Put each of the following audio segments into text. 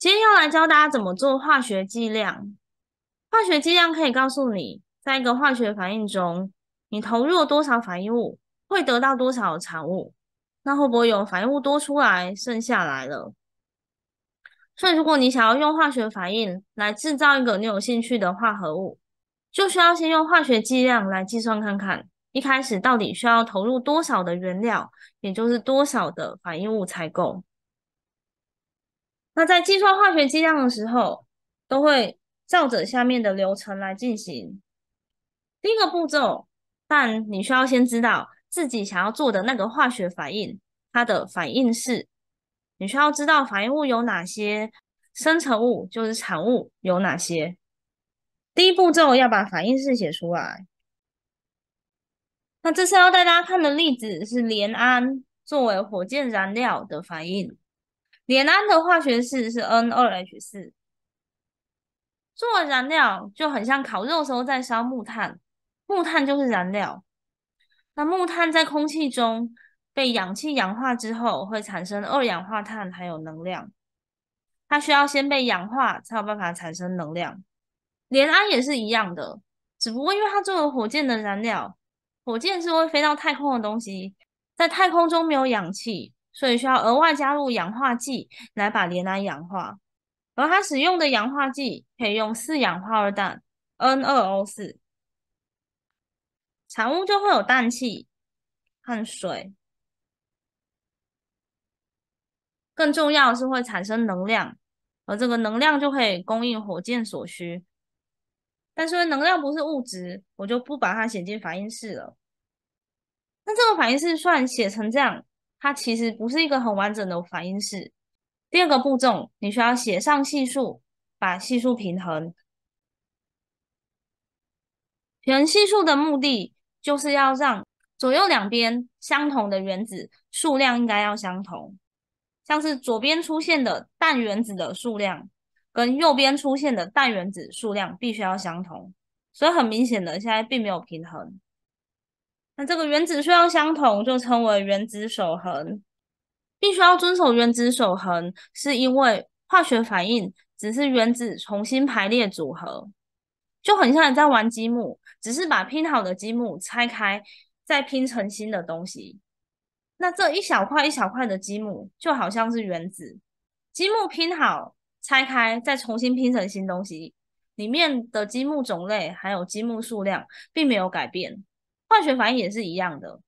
今天要来教大家怎么做化学计量。化学计量可以告诉你，在一个化学反应中，你投入了多少反应物会得到多少产物，那会不会有反应物多出来剩下来了？所以，如果你想要用化学反应来制造一个你有兴趣的化合物，就需要先用化学计量来计算看看，一开始到底需要投入多少的原料，也就是多少的反应物才够。那在计算化学计量的时候，都会照着下面的流程来进行。第一个步骤，但你需要先知道自己想要做的那个化学反应，它的反应式。你需要知道反应物有哪些，生成物就是产物有哪些。第一步骤要把反应式写出来。那这次要带大家看的例子是联氨作为火箭燃料的反应。联氨的化学式是 N 二 H 四，做燃料就很像烤肉时候在烧木炭，木炭就是燃料。那木炭在空气中被氧气氧化之后，会产生二氧化碳还有能量。它需要先被氧化才有办法产生能量。联氨也是一样的，只不过因为它作为火箭的燃料，火箭是会飞到太空的东西，在太空中没有氧气。所以需要额外加入氧化剂来把联氨氧化，而它使用的氧化剂可以用四氧化二氮 n 2 o 4产物就会有氮气、和水。更重要的是会产生能量，而这个能量就可以供应火箭所需。但是能量不是物质，我就不把它写进反应式了。那这个反应式算写成这样。它其实不是一个很完整的反应式。第二个步骤，你需要写上系数，把系数平衡。平衡系数的目的就是要让左右两边相同的原子数量应该要相同，像是左边出现的氮原子的数量跟右边出现的氮原子数量必须要相同。所以很明显的，现在并没有平衡。那这个原子数量相同就称为原子守恒。必须要遵守原子守恒，是因为化学反应只是原子重新排列组合，就很像你在玩积木，只是把拼好的积木拆开，再拼成新的东西。那这一小块一小块的积木就好像是原子，积木拼好拆开再重新拼成新东西，里面的积木种类还有积木数量并没有改变。化学反应也是一样的，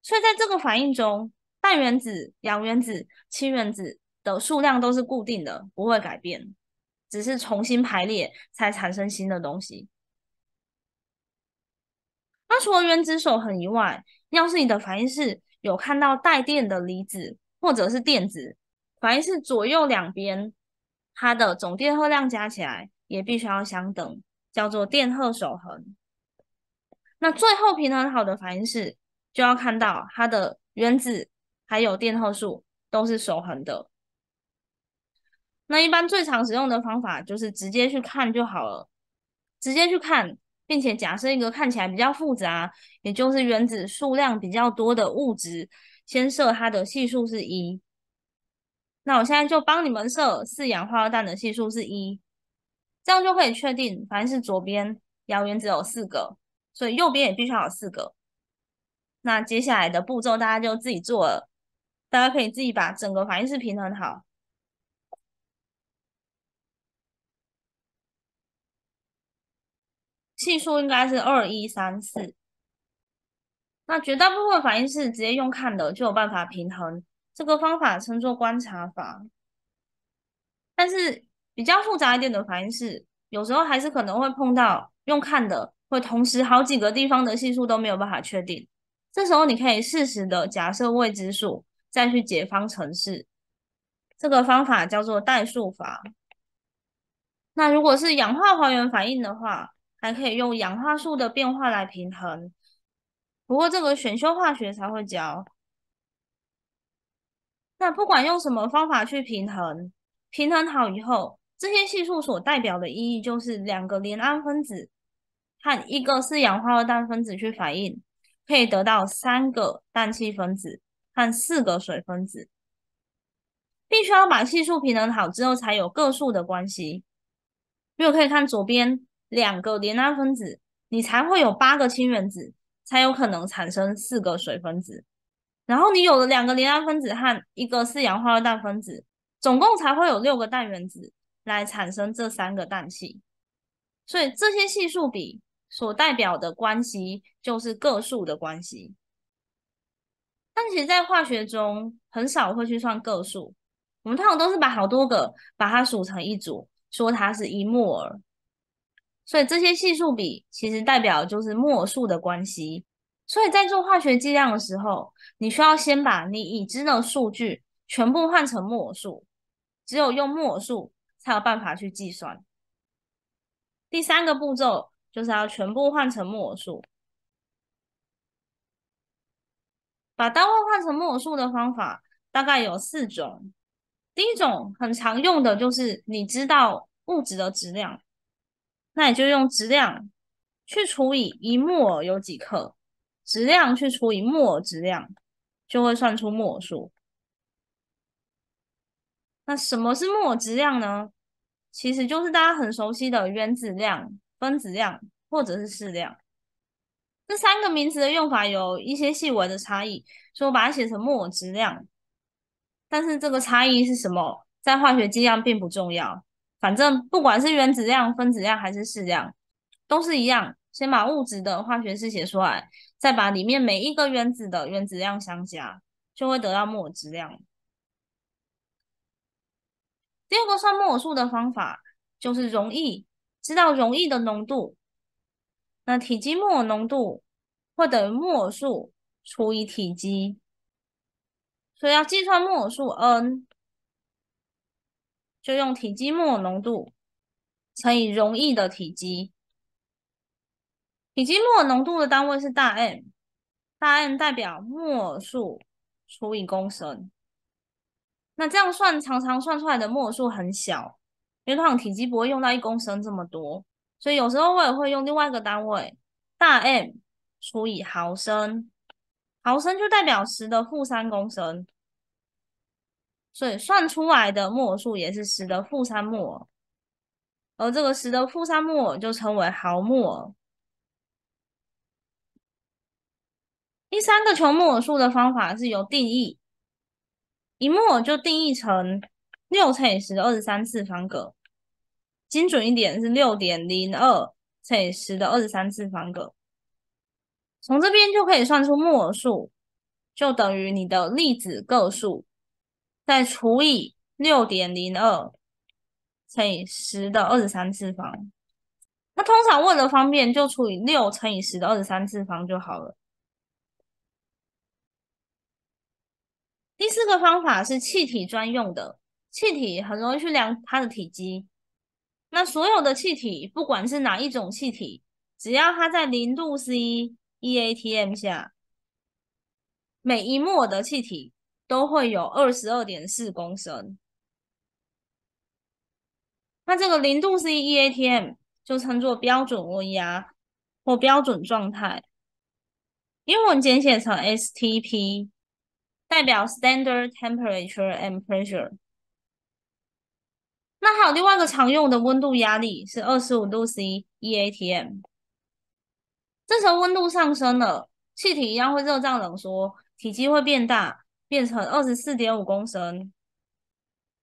所以在这个反应中，氮原子、氧原子、氢原子的数量都是固定的，不会改变，只是重新排列才产生新的东西。那除了原子守恒以外，要是你的反应是有看到带电的离子或者是电子，反应是左右两边它的总电荷量加起来也必须要相等，叫做电荷守恒。那最后平衡好的反应式，就要看到它的原子还有电荷数都是守恒的。那一般最常使用的方法就是直接去看就好了，直接去看，并且假设一个看起来比较复杂，也就是原子数量比较多的物质，先设它的系数是一。那我现在就帮你们设四氧化二氮的系数是一，这样就可以确定，反正是左边氧原子有四个。所以右边也必须要有四个。那接下来的步骤大家就自己做了，大家可以自己把整个反应式平衡好。系数应该是二一三四。那绝大部分反应式直接用看的就有办法平衡，这个方法称作观察法。但是比较复杂一点的反应式，有时候还是可能会碰到用看的。会同时好几个地方的系数都没有办法确定，这时候你可以适时的假设未知数再去解方程式，这个方法叫做代数法。那如果是氧化还原反应的话，还可以用氧化数的变化来平衡，不过这个选修化学才会教。那不管用什么方法去平衡，平衡好以后，这些系数所代表的意义就是两个联氨分子。和一个四氧化二氮分子去反应，可以得到三个氮气分子和四个水分子。必须要把系数平衡好之后，才有个数的关系。如果可以看左边两个磷氨分子，你才会有八个氢原子，才有可能产生四个水分子。然后你有了两个磷氨分子和一个四氧化二氮分子，总共才会有六个氮原子来产生这三个氮气。所以这些系数比。所代表的关系就是个数的关系，但其实，在化学中很少会去算个数，我们通常都是把好多个把它数成一组，说它是一摩尔，所以这些系数比其实代表就是摩尔数的关系，所以在做化学计量的时候，你需要先把你已知的数据全部换成摩尔数，只有用摩尔数才有办法去计算。第三个步骤。就是要全部换成木偶数。把单位换成木偶数的方法大概有四种。第一种很常用的就是你知道物质的质量，那你就用质量去除以一木尔有几克，质量去除以木尔质量，就会算出木尔数。那什么是木尔质量呢？其实就是大家很熟悉的原子量。分子量或者是式量，这三个名词的用法有一些细微的差异，说把它写成摩偶质量，但是这个差异是什么，在化学剂量并不重要。反正不管是原子量、分子量还是式量，都是一样。先把物质的化学式写出来，再把里面每一个原子的原子量相加，就会得到摩偶质量。第二个算摩偶数的方法就是容易。知道溶液的浓度，那体积摩尔浓度，会等于摩尔数除以体积，所以要计算摩尔数 n，就用体积摩尔浓度乘以溶液的体积。体积摩尔浓度的单位是大 M，大 M 代表摩尔数除以公升。那这样算常常算出来的摩尔数很小。因为通常体积不会用到一公升这么多，所以有时候我也会用另外一个单位，大 M 除以毫升，毫升就代表十的负三公升，所以算出来的摩尔数也是十的负三摩尔，而这个十的负三摩尔就称为毫摩尔。第三个求摩尔数的方法是由定义，一摩尔就定义成。六乘以十的二十三次方个，精准一点是六点零二乘以十的二十三次方个。从这边就可以算出木偶数，就等于你的粒子个数，再除以六点零二乘以十的二十三次方。那通常为了方便，就除以六乘以十的二十三次方就好了。第四个方法是气体专用的。气体很容易去量它的体积。那所有的气体，不管是哪一种气体，只要它在零度 C，e a t m 下，每一摩尔的气体都会有二十二点四公升。那这个零度 C，e a t m 就称作标准温压或标准状态，英文简写成 S T P，代表 Standard Temperature and Pressure。那还有另外一个常用的温度压力是二十五度 C，e atm。这时候温度上升了，气体一样会热胀冷缩，体积会变大，变成二十四点五公升。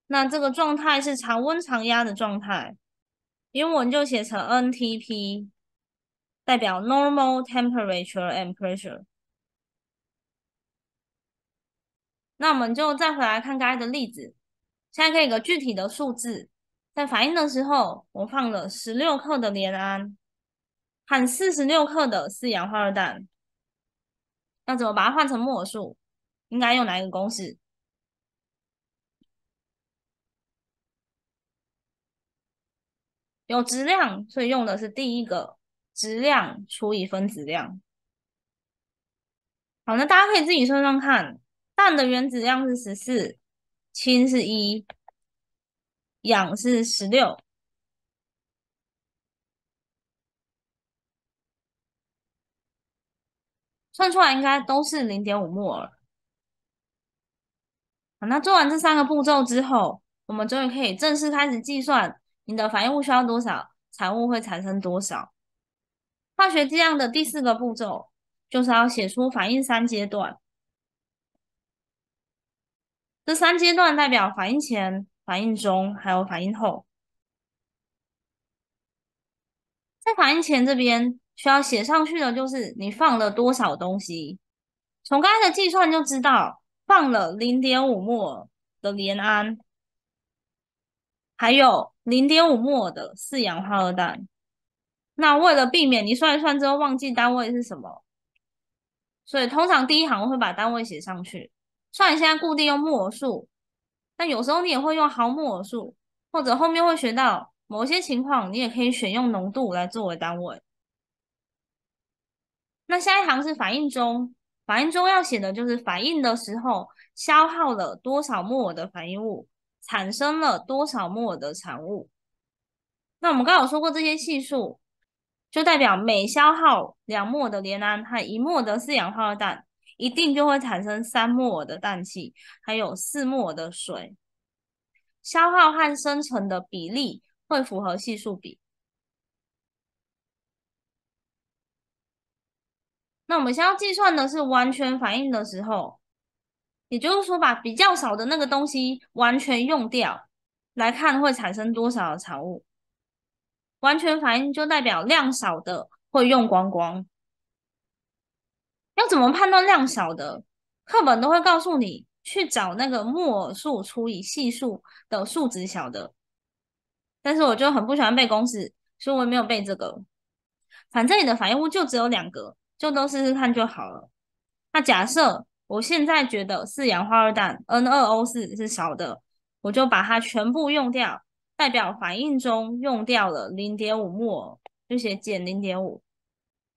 那这个状态是常温常压的状态，英文就写成 NTP，代表 Normal Temperature and Pressure。那我们就再回来看刚才的例子。现在给一个具体的数字，在反应的时候，我放了十六克的联氨，含四十六克的四氧化二氮。那怎么把它换成摩尔数？应该用哪一个公式？有质量，所以用的是第一个质量除以分子量。好，那大家可以自己算算看。氮的原子量是十四。氢是一，氧是十六，算出来应该都是零点五摩尔。好，那做完这三个步骤之后，我们终于可以正式开始计算，你的反应物需要多少，产物会产生多少。化学计量的第四个步骤，就是要写出反应三阶段。这三阶段代表反应前、反应中还有反应后。在反应前这边需要写上去的，就是你放了多少东西。从刚才的计算就知道，放了零点五摩尔的联氨，还有零点五摩尔的四氧化二氮。那为了避免你算一算之后忘记单位是什么，所以通常第一行会把单位写上去。算你现在固定用木偶数，那有时候你也会用毫木偶数，或者后面会学到某些情况，你也可以选用浓度来作为单位。那下一行是反应中，反应中要写的就是反应的时候消耗了多少摩尔的反应物，产生了多少摩尔的产物。那我们刚有说过，这些系数就代表每消耗两摩的联氨和一偶的四氧化二氮。一定就会产生三摩尔的氮气，还有四摩尔的水，消耗和生成的比例会符合系数比。那我们先要计算的是完全反应的时候，也就是说把比较少的那个东西完全用掉来看会产生多少的产物。完全反应就代表量少的会用光光。要怎么判断量少的？课本都会告诉你，去找那个木尔数除以系数的数值小的。但是我就很不喜欢背公式，所以我也没有背这个。反正你的反应物就只有两个，就都试试看就好了。那假设我现在觉得四氧化二氮 N 二 O 四是少的，我就把它全部用掉，代表反应中用掉了零点五摩尔，就写减零点五。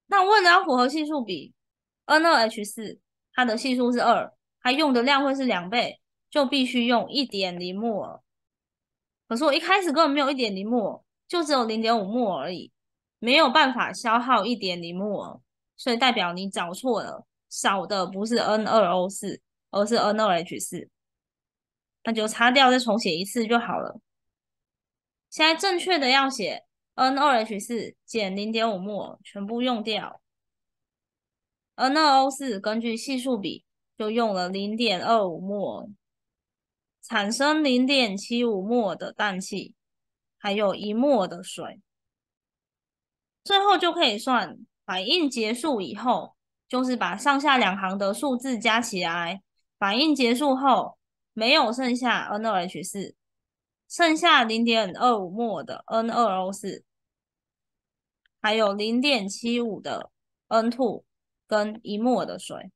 那为了要符合系数比。n ₂ h 四它的系数是二，它用的量会是两倍，就必须用一点零摩尔。可是我一开始根本没有一点零摩尔，就只有零点五摩尔而已，没有办法消耗一点零摩尔，所以代表你找错了，少的不是 n 二 o 四，而是 n ₂ h 四，那就擦掉再重写一次就好了。现在正确的要写 n 二 h 四减零点五摩尔全部用掉。N 二 O 四根据系数比，就用了零点二五摩，产生零点七五摩的氮气，还有一摩的水。最后就可以算反应结束以后，就是把上下两行的数字加起来。反应结束后，没有剩下 N 二 H 四，剩下零点二五摩的 N 二 O 四，还有零点七五的 N two。跟一摩尔的水，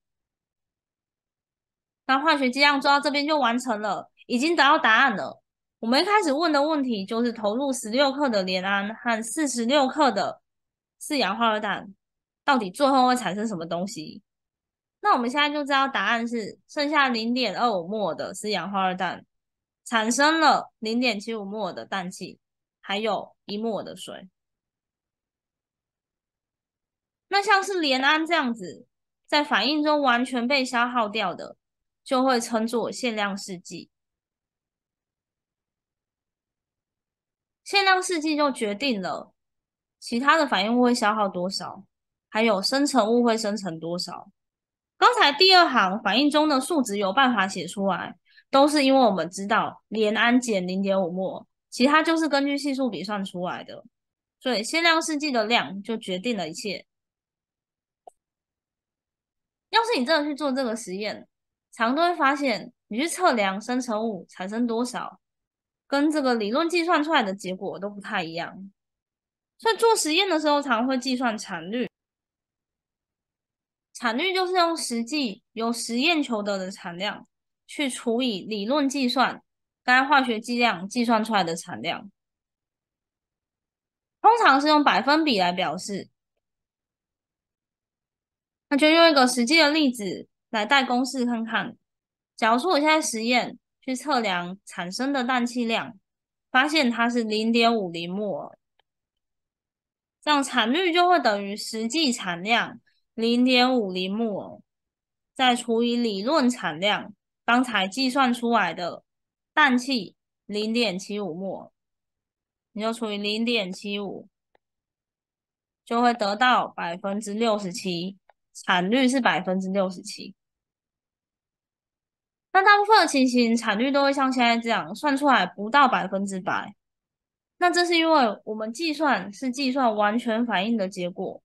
那化学计量做到这边就完成了，已经得到答案了。我们一开始问的问题就是投入十六克的联氨和四十六克的四氧化二氮，到底最后会产生什么东西？那我们现在就知道答案是剩下零点二五摩尔的四氧化二氮，产生了零点七五摩尔的氮气，还有一摩尔的水。那像是联氨这样子，在反应中完全被消耗掉的，就会称作限量试剂。限量试剂就决定了其他的反应物会消耗多少，还有生成物会生成多少。刚才第二行反应中的数值有办法写出来，都是因为我们知道联氨减零点五摩，其他就是根据系数比算出来的。所以限量试剂的量就决定了一切。要是你真的去做这个实验，常都会发现你去测量生成物产生多少，跟这个理论计算出来的结果都不太一样。所以做实验的时候，常会计算产率。产率就是用实际由实验求得的产量去除以理论计算该化学计量计算出来的产量，通常是用百分比来表示。就用一个实际的例子来代公式看看。假如说我现在实验去测量产生的氮气量，发现它是零点五零摩尔，这样产率就会等于实际产量零点五零摩尔，再除以理论产量刚才计算出来的氮气零点七五摩尔，你就除以零点七五，就会得到百分之六十七。产率是百分之六十七，那大部分的情形产率都会像现在这样算出来不到百分之百。那这是因为我们计算是计算完全反应的结果，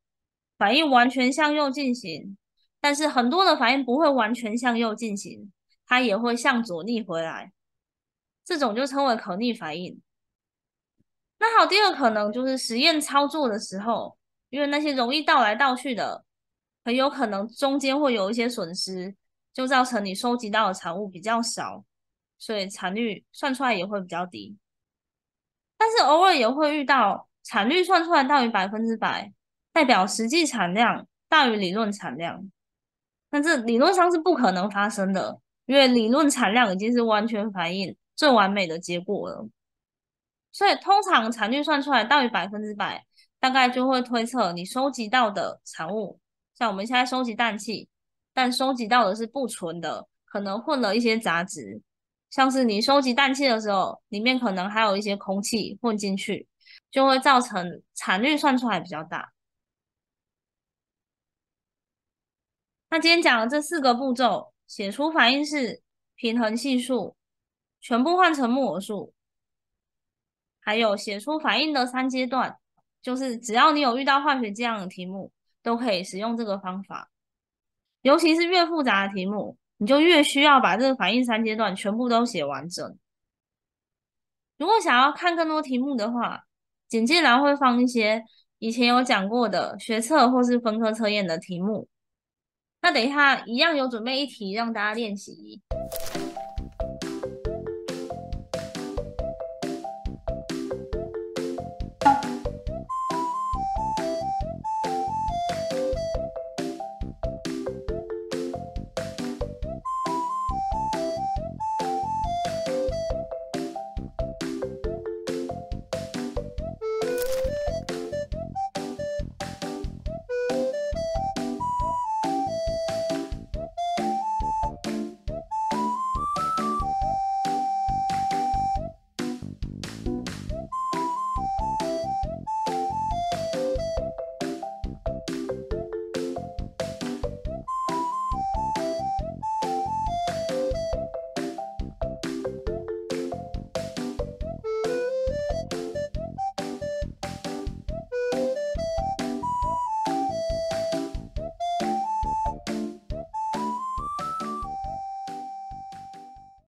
反应完全向右进行，但是很多的反应不会完全向右进行，它也会向左逆回来，这种就称为可逆反应。那好，第二可能就是实验操作的时候，因为那些容易倒来倒去的。很有可能中间会有一些损失，就造成你收集到的产物比较少，所以产率算出来也会比较低。但是偶尔也会遇到产率算出来大于百分之百，代表实际产量大于理论产量，但这理论上是不可能发生的，因为理论产量已经是完全反映最完美的结果了。所以通常产率算出来大于百分之百，大概就会推测你收集到的产物。像我们现在收集氮气，但收集到的是不纯的，可能混了一些杂质。像是你收集氮气的时候，里面可能还有一些空气混进去，就会造成产率算出来比较大。那今天讲的这四个步骤：写出反应式、平衡系数、全部换成木偶数，还有写出反应的三阶段。就是只要你有遇到化学这样的题目。都可以使用这个方法，尤其是越复杂的题目，你就越需要把这个反应三阶段全部都写完整。如果想要看更多题目的话，简介栏会放一些以前有讲过的学测或是分科测验的题目。那等一下一样有准备一题让大家练习。